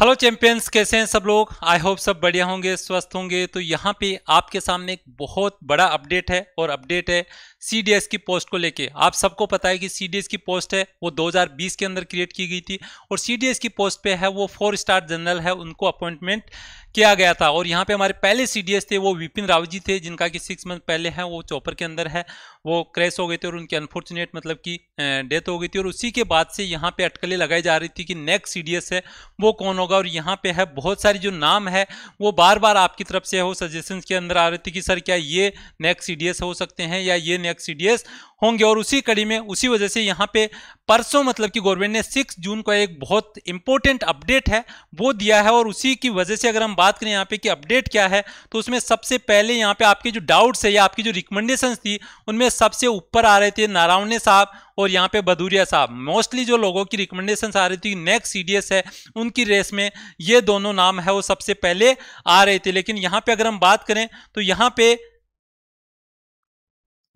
hello champions कैसे हैं सब लोग आई होप सब बढ़िया होंगे स्वस्थ होंगे तो यहाँ पे आपके सामने एक बहुत बड़ा अपडेट है और अपडेट है सीडीएस की पोस्ट को लेके आप सबको पता है कि सीडीएस की पोस्ट है वो 2020 के अंदर क्रिएट की गई थी और सीडीएस की पोस्ट पे है वो फोर स्टार जनरल है उनको अपॉइंटमेंट किया गया था और यहाँ पे हमारे पहले सीडीएस थे वो विपिन राव जी थे जिनका कि सिक्स मंथ पहले है वो चौपर के अंदर है वो क्रैश हो गए थे और उनकी अनफॉर्चुनेट मतलब कि डेथ हो गई थी और उसी के बाद से यहाँ पे अटकलें लगाई जा रही थी कि नेक्स्ट सीडीएस है वो कौन होगा और यहाँ पे है बहुत सारी जो नाम है वो बार बार आपकी तरफ से वो सजेशन के अंदर आ रही थी कि सर क्या ये नेक्स्ट सी हो सकते हैं या ये नेक्स्ट तक सीडीएस होंगे और उसी कड़ी में उसी वजह से यहाँ पे परसों मतलब कि गवर्नमेंट ने 6 जून को एक बहुत इंपॉर्टेंट अपडेट है वो दिया है और उसी की वजह से अगर हम बात करें यहाँ पे कि अपडेट क्या है तो उसमें सबसे पहले यहाँ पे आपके जो डाउट्स है या आपकी जो रिकमेंडेशन थी उनमें सबसे ऊपर आ रहे थे नारावणे साहब और यहाँ पे भदूरिया साहब मोस्टली जो लोगों की रिकमेंडेशन आ रही थी नेक्स्ट सी है उनकी रेस में ये दोनों नाम है वो सबसे पहले आ रहे थे लेकिन यहाँ पर अगर हम बात करें तो यहाँ पर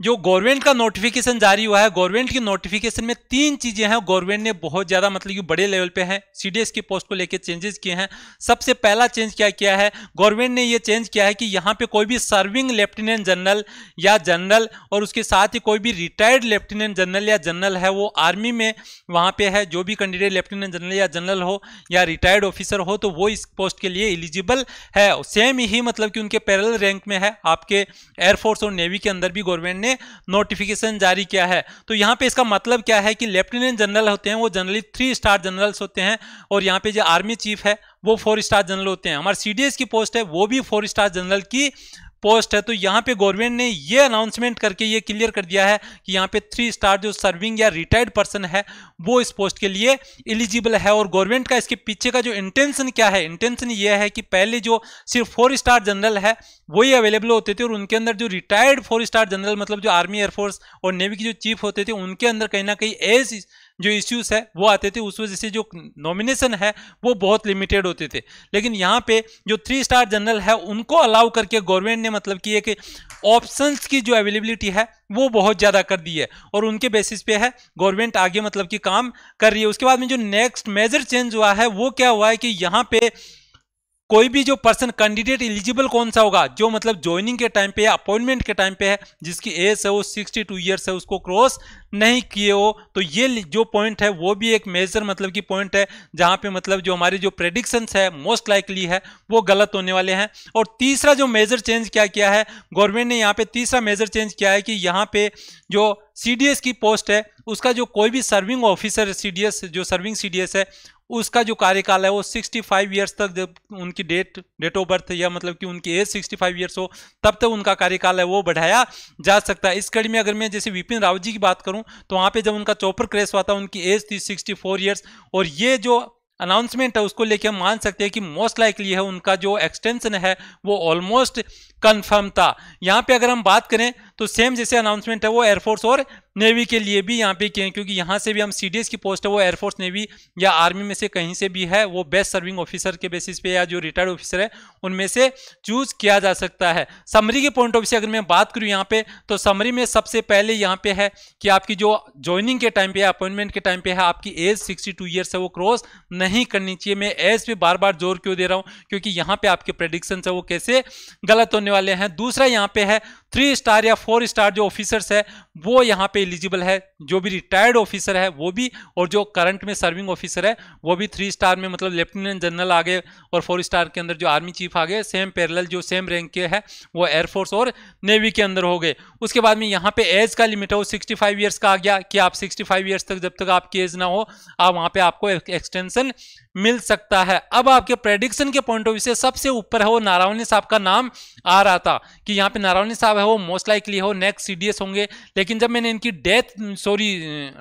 जो गवर्नमेंट का नोटिफिकेशन जारी हुआ है गवर्नमेंट की नोटिफिकेशन में तीन चीजें हैं गवर्नमेंट ने बहुत ज्यादा मतलब कि बड़े लेवल पे है सीडीएस की पोस्ट को लेकर चेंजेस किए हैं सबसे पहला चेंज क्या किया है गवर्नमेंट ने ये चेंज किया है कि यहाँ पे कोई भी सर्विंग लेफ्टिनेंट जनरल या जनरल और उसके साथ ही कोई भी रिटायर्ड लेफ्टिनेंट जनरल या जनरल है वो आर्मी में वहाँ पे है जो भी कैंडिडेट लेफ्टिनेंट जनरल या जनरल हो या रिटायर्ड ऑफिसर हो तो वो इस पोस्ट के लिए एलिजिबल है सेम ही मतलब कि उनके पैरल रैंक में है आपके एयरफोर्स और नेवी के अंदर भी गवर्नमेंट ने ने नोटिफिकेशन जारी किया है तो यहाँ पे इसका मतलब क्या है कि लेफ्टिनेंट जनरल होते हैं वो जनरली थ्री स्टार जनरल्स होते हैं और यहाँ पे जो आर्मी चीफ है वो फोर स्टार जनरल होते हैं हमारे सी की पोस्ट है वो भी फोर स्टार जनरल की पोस्ट है तो यहाँ पे गवर्नमेंट ने ये अनाउंसमेंट करके ये क्लियर कर दिया है कि यहाँ पे थ्री स्टार जो सर्विंग या रिटायर्ड पर्सन है वो इस पोस्ट के लिए एलिजिबल है और गवर्नमेंट का इसके पीछे का जो इंटेंशन क्या है इंटेंशन ये है कि पहले जो सिर्फ फोर स्टार जनरल है वही अवेलेबल होते थे और उनके अंदर जो रिटायर्ड फोर स्टार जनरल मतलब जो आर्मी एयरफोर्स और नेवी की जो चीफ होते थे उनके अंदर कहीं ना कहीं एज जो इश्यूज है वो आते थे उस वजह से जो नॉमिनेशन है वो बहुत लिमिटेड होते थे लेकिन यहाँ पे जो थ्री स्टार जनरल है उनको अलाउ करके गवर्नमेंट ने मतलब कि एक ऑप्शंस की जो अवेलेबिलिटी है वो बहुत ज़्यादा कर दी है और उनके बेसिस पे है गवर्नमेंट आगे मतलब कि काम कर रही है उसके बाद में जो नेक्स्ट मेजर चेंज हुआ है वो क्या हुआ है कि यहाँ पे कोई भी जो पर्सन कैंडिडेट एलिजिबल कौन सा होगा जो मतलब ज्वाइनिंग के टाइम पे अपॉइंटमेंट के टाइम पे है जिसकी एज है वो 62 ईयर्स है उसको क्रॉस नहीं किए हो तो ये जो पॉइंट है वो भी एक मेजर मतलब की पॉइंट है जहां पे मतलब जो हमारे जो प्रेडिक्शंस है मोस्ट लाइकली है वो गलत होने वाले हैं और तीसरा जो मेजर चेंज क्या किया है गवर्नमेंट ने यहाँ पे तीसरा मेजर चेंज किया है कि यहाँ पे जो सी की पोस्ट है उसका जो कोई भी सर्विंग ऑफिसर सी जो सर्विंग सी है उसका जो कार्यकाल है वो 65 फाइव ईयर्स तक जब उनकी डेट डेट ऑफ बर्थ या मतलब कि उनकी एज 65 फाइव ईयर्स हो तब तक उनका कार्यकाल है वो बढ़ाया जा सकता है इस कड़ी में अगर मैं जैसे विपिन रावत जी की बात करूं तो वहाँ पे जब उनका चौपर क्रेश हुआ था उनकी एज थी 64 ईयर्स और ये जो अनाउंसमेंट है उसको लेके हम मान सकते हैं कि मोस्ट लाइकली है उनका जो एक्सटेंशन है वो ऑलमोस्ट कन्फर्म था यहाँ पे अगर हम बात करें तो सेम जैसे अनाउंसमेंट है वो एयरफोर्स और नेवी के लिए भी यहाँ पे किए हैं क्योंकि यहाँ से भी हम सी की पोस्ट है वो एयरफोर्स नेवी या आर्मी में से कहीं से भी है वो बेस्ट सर्विंग ऑफिसर के बेसिस पे या जो रिटायर्ड ऑफिसर है उनमें से चूज किया जा सकता है समरी के पॉइंट ऑफ से अगर मैं बात करूँ यहाँ पे तो समरी में सबसे पहले यहाँ पे है कि आपकी जो ज्वाइनिंग के टाइम पे अपॉइंटमेंट के टाइम पे है आपकी एज सिक्सटी टू ईयर्स है वो क्रॉस नहीं करनी चाहिए मैं एज पे बार बार जोर क्यों दे रहा हूँ क्योंकि यहाँ पे आपके प्रेडिक्शन है वो कैसे गलत होने वाले हैं दूसरा यहाँ पे है थ्री स्टार या फोर स्टार जो ऑफिसर्स है वो यहाँ पे एलिजिबल है जो भी रिटायर्ड ऑफिसर है वो भी और जो करंट में सर्विंग ऑफिसर है वो भी थ्री स्टार में मतलब लेफ्टिनेंट जनरल आ गए और फोर स्टार के अंदर जो आर्मी चीफ आ गए सेम पैरल जो सेम रैंक के है वो एयरफोर्स और नेवी के अंदर हो गए उसके बाद में यहाँ पे एज का लिमिट है वो सिक्सटी फाइव का आ गया कि आप सिक्सटी फाइव तक जब तक आपकी एज ना हो आप वहाँ पर आपको एक्सटेंशन मिल सकता है अब आपके प्रेडिक्शन के पॉइंट ऑफ व्यू से सबसे ऊपर है वो नारावणी साहब का नाम आ रहा था कि यहाँ पे नारावणी साहब है वो मोस्ट लाइकली हो नेक्स्ट सीडीएस होंगे लेकिन जब मैंने इनकी इनकी death sorry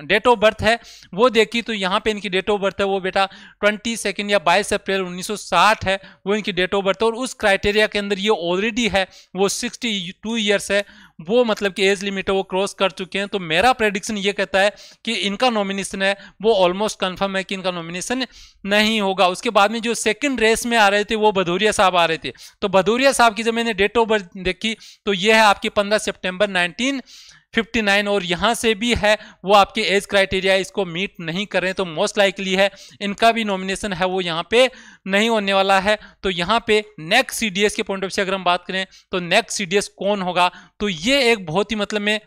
date of birth है वो देखी तो यहाँ पे इनकी डेट ऑफ बर्थ है वो बेटा ट्वेंटी सेकेंड या बाईस अप्रैल 1960 है वो इनकी डेट ऑफ बर्थ है और उस क्राइटेरिया के अंदर ये ऑलरेडी है वो 62 इयर्स है वो मतलब कि एज लिमिट है वो क्रॉस कर चुके हैं तो मेरा प्रेडिक्शन ये कहता है कि इनका नॉमिनेशन है वो ऑलमोस्ट कन्फर्म है कि इनका नॉमिनेशन नहीं होगा उसके बाद में जो सेकेंड रेस में आ रहे थे वो भदौरिया साहब आ रहे थे तो भदौरिया साहब की जब मैंने डेट ऑफ बर्थ देखी तो ये है आपकी पंद्रह सेप्टेम्बर नाइनटीन 59 और यहाँ से भी है वो आपके एज क्राइटेरिया इसको मीट नहीं कर रहे तो मोस्ट लाइकली है इनका भी नॉमिनेशन है वो यहाँ पे नहीं होने वाला है तो यहाँ पे नेक्स्ट सीडीएस के पॉइंट ऑफ से अगर हम बात करें तो नेक्स्ट सीडीएस कौन होगा तो ये एक बहुत ही मतलब में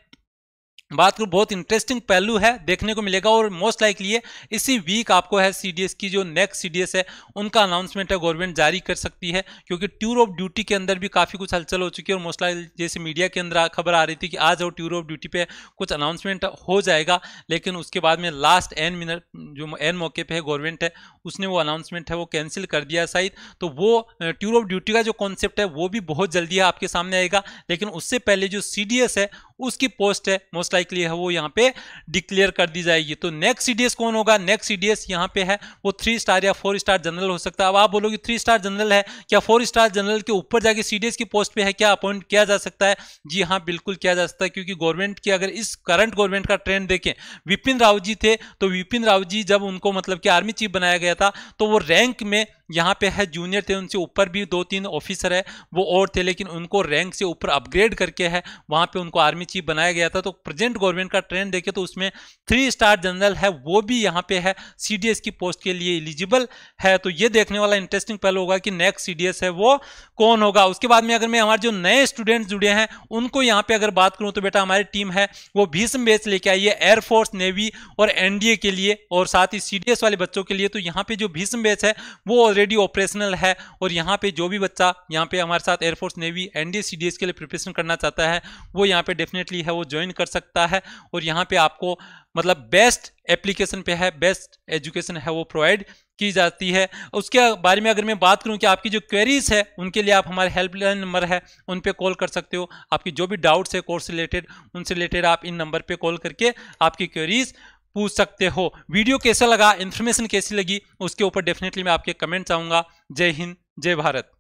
बात करूँ बहुत इंटरेस्टिंग पहलू है देखने को मिलेगा और मोस्ट लाइकली इसी वीक आपको है सीडीएस की जो नेक्स्ट सीडीएस है उनका अनाउंसमेंट है गवर्नमेंट जारी कर सकती है क्योंकि ट्यूर ऑफ ड्यूटी के अंदर भी काफ़ी कुछ हलचल हो चुकी है और मोस्ट लाइक जैसे मीडिया के अंदर खबर आ रही थी कि आज और ट्यूर ऑफ ड्यूटी पर कुछ अनाउंसमेंट हो जाएगा लेकिन उसके बाद में लास्ट एन मिनट जो एन मौके पर है गवर्नमेंट है उसने वो अनाउंसमेंट है वो कैंसिल कर दिया शायद तो वो ट्यूर ऑफ ड्यूटी का जो कॉन्सेप्ट है वो भी बहुत जल्दी आपके सामने आएगा लेकिन उससे पहले जो सी है उसकी पोस्ट है मोस्ट लाइकली है वो यहाँ पे डिक्लेयर कर दी जाएगी तो नेक्स्ट सीडीएस कौन होगा नेक्स्ट सीडीएस यहाँ पे है वो थ्री स्टार या फोर स्टार जनरल हो सकता है अब आप बोलोगे थ्री स्टार जनरल है क्या फोर स्टार जनरल के ऊपर जाके सीडीएस की पोस्ट पे है क्या अपॉइंट किया जा सकता है जी हाँ बिल्कुल किया जा सकता है क्योंकि गवर्नमेंट की अगर इस करंट गवर्नमेंट का ट्रेंड देखें विपिन राव जी थे तो विपिन राव जी जब उनको मतलब कि आर्मी चीफ बनाया गया था तो वो रैंक में यहाँ पे है जूनियर थे उनसे ऊपर भी दो तीन ऑफिसर है वो और थे लेकिन उनको रैंक से ऊपर अपग्रेड करके है वहाँ पे उनको आर्मी चीफ बनाया गया था तो प्रेजेंट गवर्नमेंट का ट्रेंड देखे तो उसमें थ्री स्टार जनरल है वो भी यहाँ पे है सी की पोस्ट के लिए एलिजिबल है तो ये देखने वाला इंटरेस्टिंग पहल होगा कि नेक्स्ट सी है वो कौन होगा उसके बाद में अगर मैं हमारे जो नए स्टूडेंट जुड़े हैं उनको यहाँ पे अगर बात करूँ तो बेटा हमारी टीम है वो भीषम बेच लेके आई है एयरफोर्स नेवी और एनडीए के लिए और साथ ही सी वाले बच्चों के लिए तो यहाँ पे जो भीषम बेच है वो ऑलरेडी ऑपरेशनल है और यहाँ पे जो भी बच्चा यहाँ पे हमारे साथ एयरफोर्स नेवी डी एस के लिए प्रिपरेशन करना चाहता है वो यहाँ पे डेफिनेटली है वो ज्वाइन कर सकता है और यहाँ पे आपको मतलब बेस्ट एप्लीकेशन पे है बेस्ट एजुकेशन है वो प्रोवाइड की जाती है उसके बारे में अगर मैं बात करूँ कि आपकी जो क्वेरीज है उनके लिए आप हमारे हेल्पलाइन नंबर है उन पर कॉल कर सकते हो आपकी जो भी डाउट्स है कोर्स रिलेटेड उनसे रिलेटेड आप इन नंबर पर कॉल करके आपकी क्वेरीज पूछ सकते हो वीडियो कैसा लगा इन्फॉर्मेशन कैसी लगी उसके ऊपर डेफिनेटली मैं आपके कमेंट चाहूंगा जय हिंद जय भारत